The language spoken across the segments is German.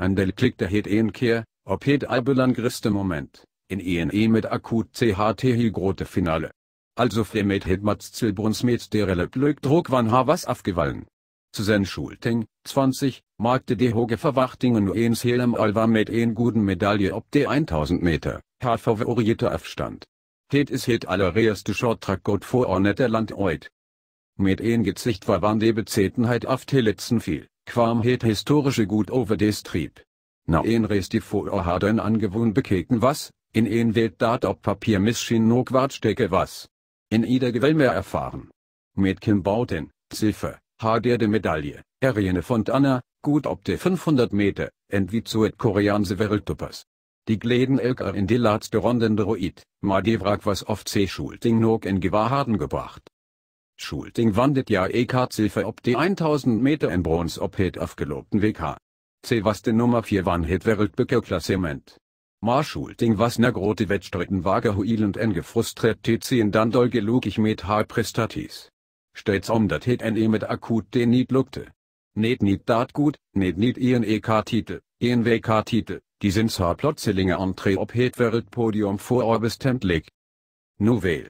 Underklick der het en keer, op het albelang griste moment, in en e met akut CHT hi grote finale. Also fri met het zilbruns met der leuk druk van ha was afgewallen. Zu sen Schulting, 20, maakte de hoge verwachtingen nu helem helm alva met en guten medaille op de 1000 meter, haar favoriete afstand. Het is het short allereerste shorttrack goed voor land oit. Met en gezicht war verwaan de bezetenheit af te letzten viel quam het historische Gut over des trieb. Na en res de voor hadden angewoon bekeken was, in en welt dat op papier misschien no wat steken was. In ieder gewell mehr erfahren. Met Kim Bauten, Ziffer, Hader de Medaille, Erene Anna, gut op de 500 meter, en wie zu het Koreaanse wereldtoppers. Die gleden elker in die laatste ronden droid, maar die wrak was oft se schulting nog in gewaarheden gebracht. Schulting vandet ja EK Ziffer ob die 1000 Meter in Bronze ob het aufgelobten WK. C was de Nummer 4 van het Klassement. Ma Schulting was na grote wedstrijden wagen huilend en gefrustreerd TC dan ich met haar Stets om dat het en eh mit akut den niet lukte. Net niet dat gut, net niet ihren EK-Titel, ihren WK-Titel, die sind haar plotselinge entree ob het wereldpodium voor bestemd leek. Nu wel.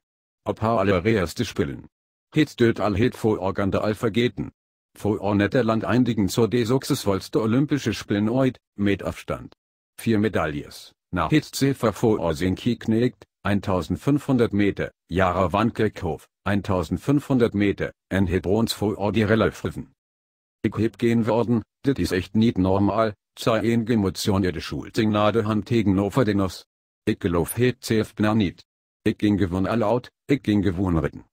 Ob haar allererste spillen. Het støt al het vor organder al vergeten. Få år Land eindigen zur desuxesvollste olympische Spielen oid, mit Abstand. Vier Medailles, nach het Ziffer vor Orsinki Sinki knegt, 1500 Meter, Jara van Kerkhof, 1500 Meter, en het brons få år de reløfriven. Ik heb gehen worden, dit is echt niet normal, zei en gemotioneerde de schulsignade han tegenover den oss. Ik geloof het zelf niet. Ik ging gewoon al out, ik ging gewoon ritten.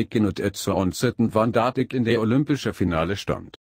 Ikke nødt til å ansette en kandidat ikke i finale stand.